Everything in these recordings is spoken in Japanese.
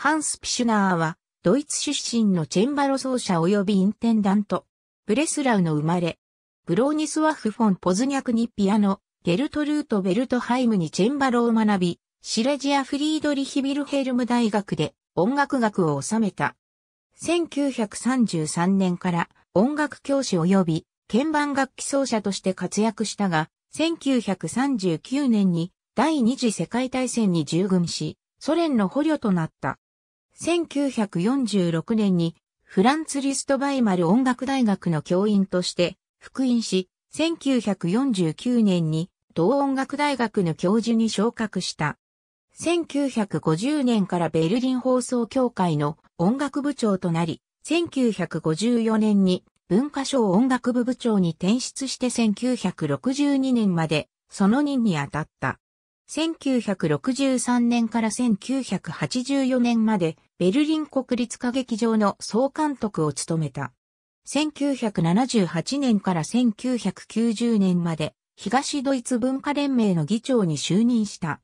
ハンス・ピシュナーは、ドイツ出身のチェンバロ奏者及びインテンダント、ブレスラウの生まれ、ブローニスワフ・フォン・ポズニャクにピアノ、ゲルトルート・ベルトハイムにチェンバロを学び、シレジア・フリードリヒ・ビルヘルム大学で音楽学を収めた。1933年から音楽教師及び鍵盤楽器奏者として活躍したが、1939年に第二次世界大戦に従軍し、ソ連の捕虜となった。1946年にフランツ・リストバイマル音楽大学の教員として復員し、1949年に同音楽大学の教授に昇格した。1950年からベルリン放送協会の音楽部長となり、1954年に文化省音楽部部長に転出して1962年までその任に当たった。1963年から1984年までベルリン国立歌劇場の総監督を務めた。1978年から1990年まで東ドイツ文化連盟の議長に就任した。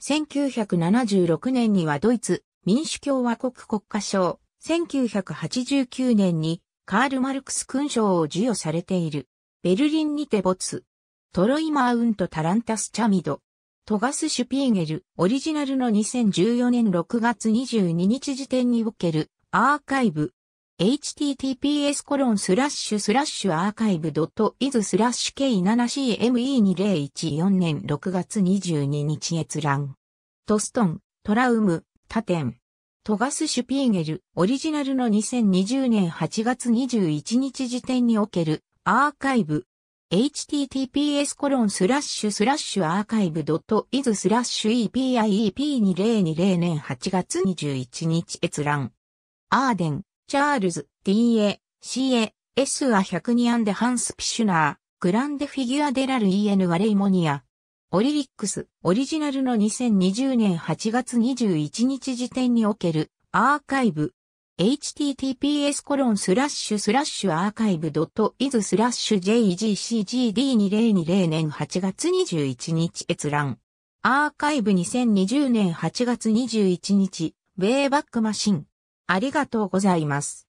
1976年にはドイツ民主共和国国家賞、1989年にカール・マルクス勲章を授与されている。ベルリンにて没。トロイ・マウント・タランタス・チャミド。トガス・シュピーゲル、オリジナルの2014年6月22日時点におけるアーカイブ。https コロンスラッシュスラッシュアーカイブドットイズスラッシュ K7CME2014 年6月22日閲覧。トストン、トラウム、タテン。トガス・シュピーゲル、オリジナルの2020年8月21日時点におけるアーカイブ。https コロンスラッシュスラッシュアーカイブドットイズスラッシュ epiep2020 年8月21日閲覧。アーデン、チャールズ、DA、CA、S は100アンデハンスピシュナー、グランデフィギュアデラル EN ワレイモニア。オリリックス、オリジナルの2020年8月21日時点におけるアーカイブ、https コロンスラッシュスラッシュアーカイブドットイズスラッシュ jgcgd2020 年8月21日閲覧。アーカイブ2020年8月21日、ウェイバックマシン。ありがとうございます。